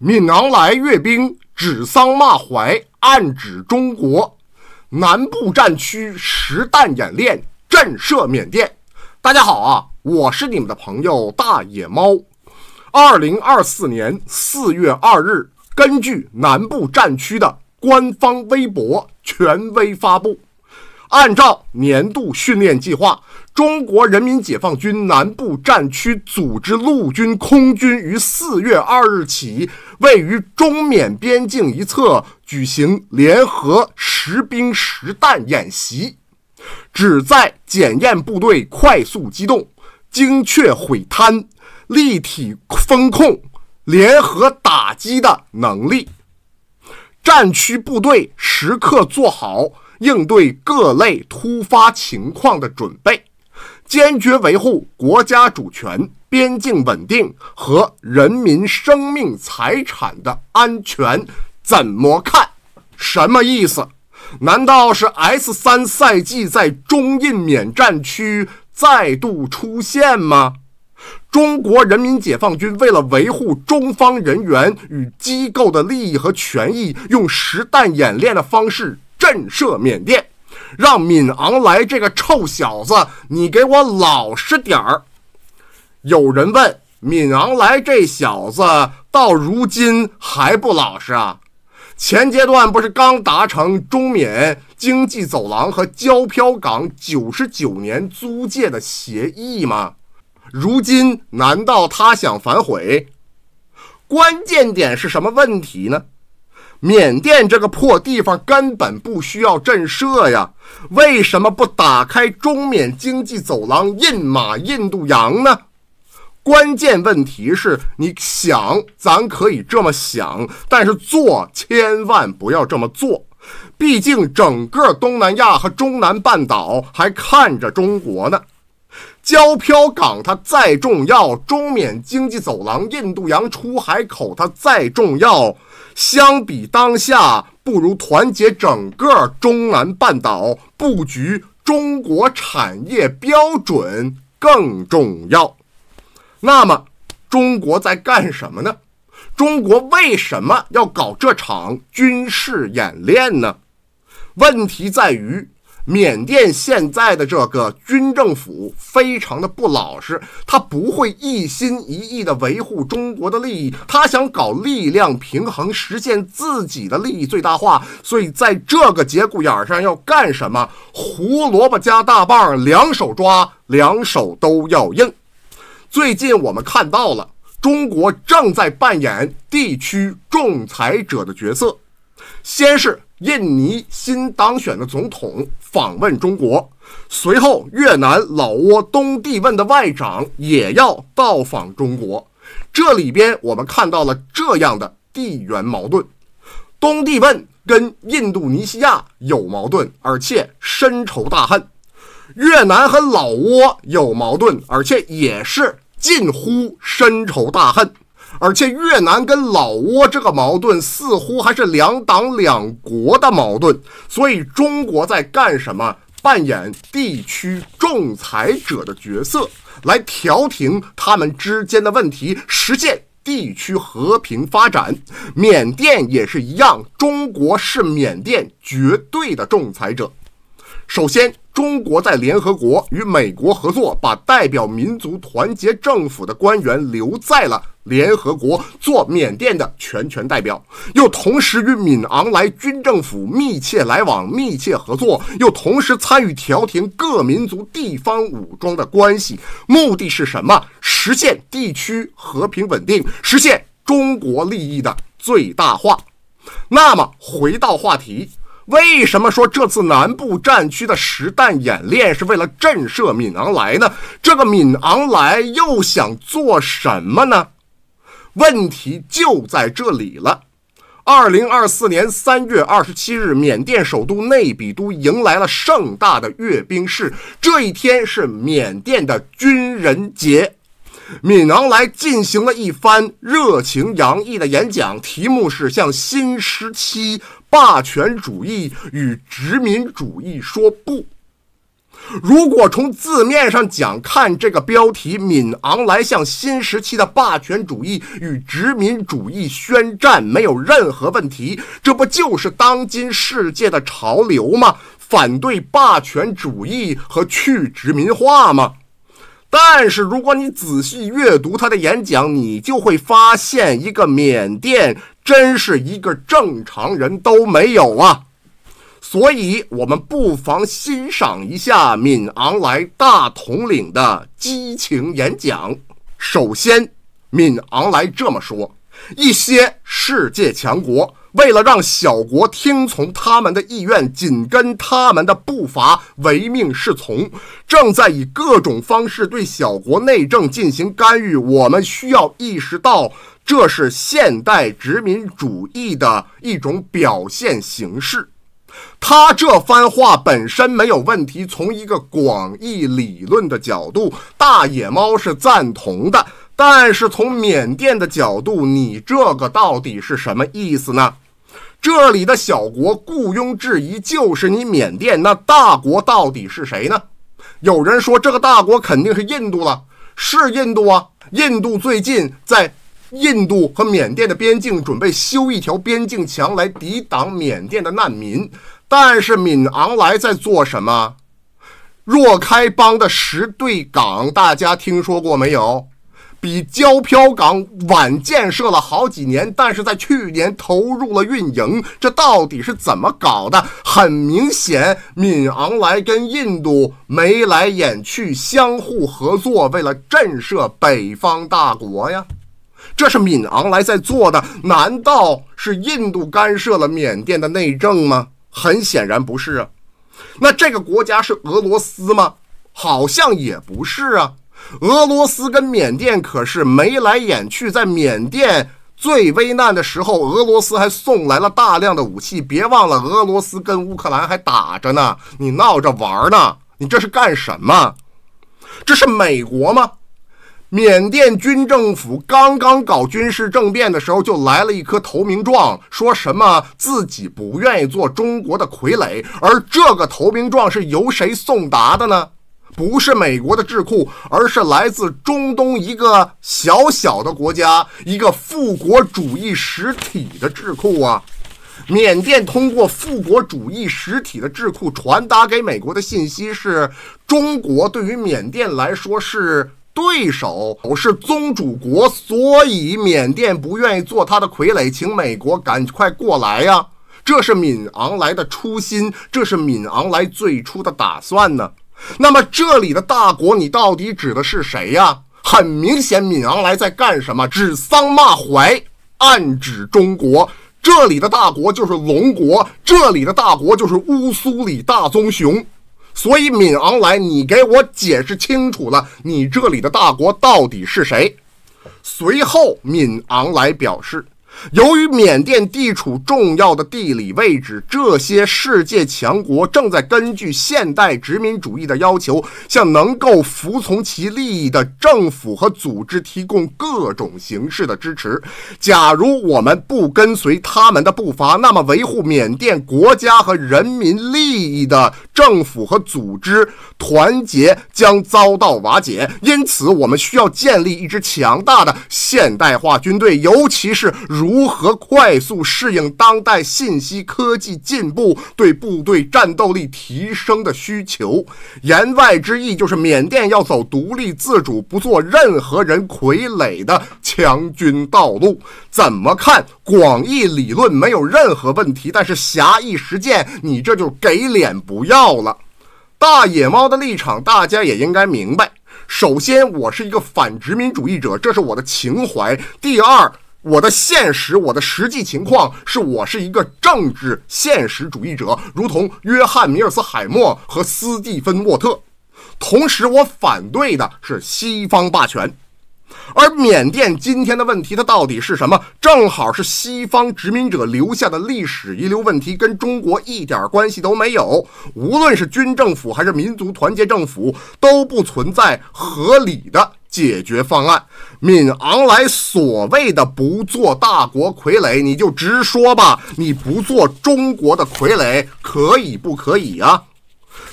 闽南来阅兵，指桑骂槐，暗指中国。南部战区实弹演练，震慑缅甸。大家好啊，我是你们的朋友大野猫。二零二四年四月二日，根据南部战区的官方微博权威发布，按照年度训练计划。中国人民解放军南部战区组织陆军、空军于四月二日起，位于中缅边境一侧举行联合实兵实弹演习，旨在检验部队快速机动、精确毁滩、立体风控、联合打击的能力。战区部队时刻做好应对各类突发情况的准备。坚决维护国家主权、边境稳定和人民生命财产的安全，怎么看？什么意思？难道是 S 三赛季在中印缅战区再度出现吗？中国人民解放军为了维护中方人员与机构的利益和权益，用实弹演练的方式震慑缅甸。让闵昂来这个臭小子，你给我老实点儿！有人问：闵昂来这小子到如今还不老实啊？前阶段不是刚达成中缅经济走廊和交漂港九十九年租借的协议吗？如今难道他想反悔？关键点是什么问题呢？缅甸这个破地方根本不需要震慑呀，为什么不打开中缅经济走廊、印马印度洋呢？关键问题是，你想，咱可以这么想，但是做千万不要这么做，毕竟整个东南亚和中南半岛还看着中国呢。胶漂港它再重要，中缅经济走廊、印度洋出海口它再重要，相比当下，不如团结整个中南半岛布局中国产业标准更重要。那么，中国在干什么呢？中国为什么要搞这场军事演练呢？问题在于。缅甸现在的这个军政府非常的不老实，他不会一心一意的维护中国的利益，他想搞力量平衡，实现自己的利益最大化。所以在这个节骨眼上要干什么？胡萝卜加大棒，两手抓，两手都要硬。最近我们看到了，中国正在扮演地区仲裁者的角色，先是。印尼新当选的总统访问中国，随后越南、老挝、东帝汶的外长也要到访中国。这里边我们看到了这样的地缘矛盾：东帝汶跟印度尼西亚有矛盾，而且深仇大恨；越南和老挝有矛盾，而且也是近乎深仇大恨。而且越南跟老挝这个矛盾似乎还是两党两国的矛盾，所以中国在干什么？扮演地区仲裁者的角色，来调停他们之间的问题，实现地区和平发展。缅甸也是一样，中国是缅甸绝对的仲裁者。首先。中国在联合国与美国合作，把代表民族团结政府的官员留在了联合国，做缅甸的全权代表，又同时与敏昂莱军政府密切来往、密切合作，又同时参与调停各民族地方武装的关系，目的是什么？实现地区和平稳定，实现中国利益的最大化。那么，回到话题。为什么说这次南部战区的实弹演练是为了震慑敏昂莱呢？这个敏昂莱又想做什么呢？问题就在这里了。二零二四年三月二十七日，缅甸首都内比都迎来了盛大的阅兵式。这一天是缅甸的军人节。闵昂莱进行了一番热情洋溢的演讲，题目是“向新时期霸权主义与殖民主义说不”。如果从字面上讲，看这个标题，敏昂莱向新时期的霸权主义与殖民主义宣战，没有任何问题。这不就是当今世界的潮流吗？反对霸权主义和去殖民化吗？但是如果你仔细阅读他的演讲，你就会发现，一个缅甸真是一个正常人都没有啊！所以，我们不妨欣赏一下敏昂莱大统领的激情演讲。首先，敏昂莱这么说：一些世界强国。为了让小国听从他们的意愿，紧跟他们的步伐，唯命是从，正在以各种方式对小国内政进行干预。我们需要意识到，这是现代殖民主义的一种表现形式。他这番话本身没有问题，从一个广义理论的角度，大野猫是赞同的。但是从缅甸的角度，你这个到底是什么意思呢？这里的小国，毋庸置疑就是你缅甸。那大国到底是谁呢？有人说这个大国肯定是印度了，是印度啊！印度最近在印度和缅甸的边境准备修一条边境墙来抵挡缅甸的难民。但是敏昂莱在做什么？若开邦的石对港，大家听说过没有？比交漂港晚建设了好几年，但是在去年投入了运营，这到底是怎么搞的？很明显，敏昂莱跟印度眉来眼去，相互合作，为了震慑北方大国呀。这是敏昂莱在做的，难道是印度干涉了缅甸的内政吗？很显然不是啊。那这个国家是俄罗斯吗？好像也不是啊。俄罗斯跟缅甸可是眉来眼去，在缅甸最危难的时候，俄罗斯还送来了大量的武器。别忘了，俄罗斯跟乌克兰还打着呢，你闹着玩呢？你这是干什么？这是美国吗？缅甸军政府刚刚搞军事政变的时候，就来了一颗投名状，说什么自己不愿意做中国的傀儡。而这个投名状是由谁送达的呢？不是美国的智库，而是来自中东一个小小的国家、一个富国主义实体的智库啊。缅甸通过富国主义实体的智库传达给美国的信息是：中国对于缅甸来说是对手，是宗主国，所以缅甸不愿意做他的傀儡，请美国赶快过来呀！这是敏昂莱的初心，这是敏昂莱最初的打算呢。那么这里的大国，你到底指的是谁呀？很明显，闵昂莱在干什么？指桑骂槐，暗指中国。这里的大国就是龙国，这里的大国就是乌苏里大棕熊。所以，闵昂莱，你给我解释清楚了，你这里的大国到底是谁？随后，闵昂莱表示。由于缅甸地处重要的地理位置，这些世界强国正在根据现代殖民主义的要求，向能够服从其利益的政府和组织提供各种形式的支持。假如我们不跟随他们的步伐，那么维护缅甸国家和人民利益的。政府和组织团结将遭到瓦解，因此我们需要建立一支强大的现代化军队，尤其是如何快速适应当代信息科技进步对部队战斗力提升的需求。言外之意就是，缅甸要走独立自主、不做任何人傀儡的强军道路。怎么看？广义理论没有任何问题，但是狭义实践，你这就给脸不要。到了，大野猫的立场，大家也应该明白。首先，我是一个反殖民主义者，这是我的情怀。第二，我的现实，我的实际情况，是我是一个政治现实主义者，如同约翰·米尔斯海默和斯蒂芬·沃特。同时，我反对的是西方霸权。而缅甸今天的问题，它到底是什么？正好是西方殖民者留下的历史遗留问题，跟中国一点关系都没有。无论是军政府还是民族团结政府，都不存在合理的解决方案。敏昂莱所谓的不做大国傀儡，你就直说吧，你不做中国的傀儡，可以不可以啊？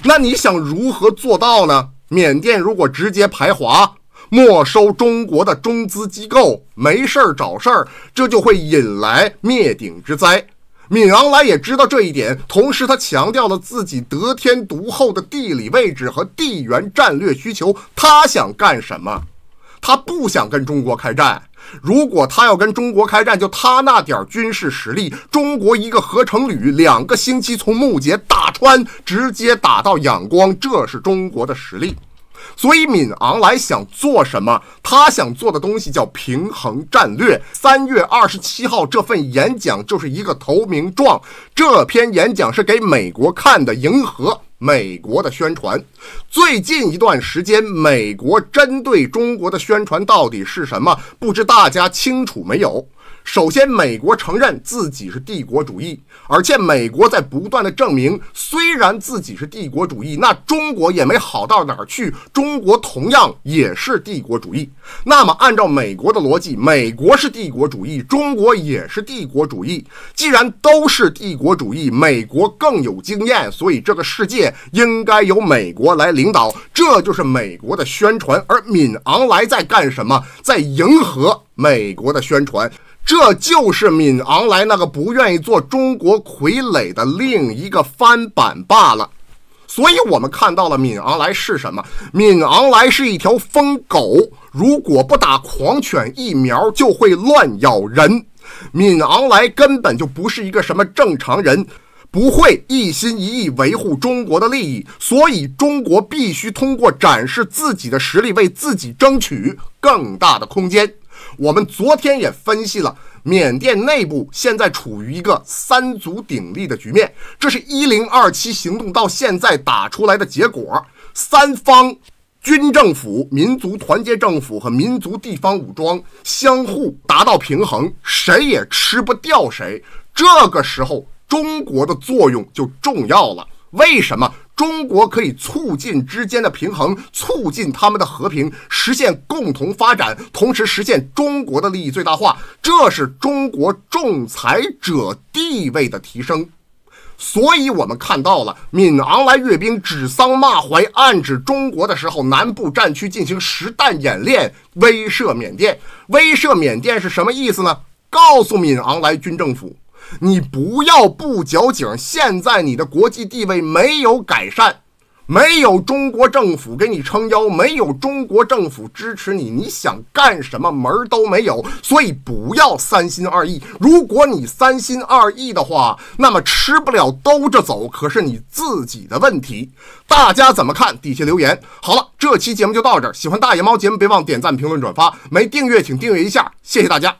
那你想如何做到呢？缅甸如果直接排华？没收中国的中资机构，没事儿找事儿，这就会引来灭顶之灾。敏昂莱也知道这一点，同时他强调了自己得天独厚的地理位置和地缘战略需求。他想干什么？他不想跟中国开战。如果他要跟中国开战，就他那点儿军事实力，中国一个合成旅两个星期从木节打穿，直接打到仰光，这是中国的实力。所以，敏昂莱想做什么？他想做的东西叫平衡战略。三月二十七号这份演讲就是一个投名状。这篇演讲是给美国看的，迎合美国的宣传。最近一段时间，美国针对中国的宣传到底是什么？不知大家清楚没有？首先，美国承认自己是帝国主义，而且美国在不断的证明，虽然自己是帝国主义，那中国也没好到哪儿去，中国同样也是帝国主义。那么，按照美国的逻辑，美国是帝国主义，中国也是帝国主义。既然都是帝国主义，美国更有经验，所以这个世界应该由美国来领导，这就是美国的宣传。而敏昂莱在干什么？在迎合美国的宣传。这就是敏昂莱那个不愿意做中国傀儡的另一个翻版罢了，所以我们看到了敏昂莱是什么？敏昂莱是一条疯狗，如果不打狂犬疫苗，就会乱咬人。敏昂莱根本就不是一个什么正常人，不会一心一意维护中国的利益，所以中国必须通过展示自己的实力，为自己争取更大的空间。我们昨天也分析了缅甸内部现在处于一个三足鼎立的局面，这是一零二七行动到现在打出来的结果。三方军政府、民族团结政府和民族地方武装相互达到平衡，谁也吃不掉谁。这个时候，中国的作用就重要了。为什么？中国可以促进之间的平衡，促进他们的和平，实现共同发展，同时实现中国的利益最大化。这是中国仲裁者地位的提升。所以，我们看到了闽昂莱阅兵指桑骂槐，暗指中国的时候，南部战区进行实弹演练，威慑缅甸。威慑缅甸是什么意思呢？告诉闽昂莱军政府。你不要不矫情。现在你的国际地位没有改善，没有中国政府给你撑腰，没有中国政府支持你，你想干什么门儿都没有。所以不要三心二意。如果你三心二意的话，那么吃不了兜着走，可是你自己的问题。大家怎么看？底下留言。好了，这期节目就到这。儿。喜欢大野猫节目，别忘点赞、评论、转发。没订阅请订阅一下，谢谢大家。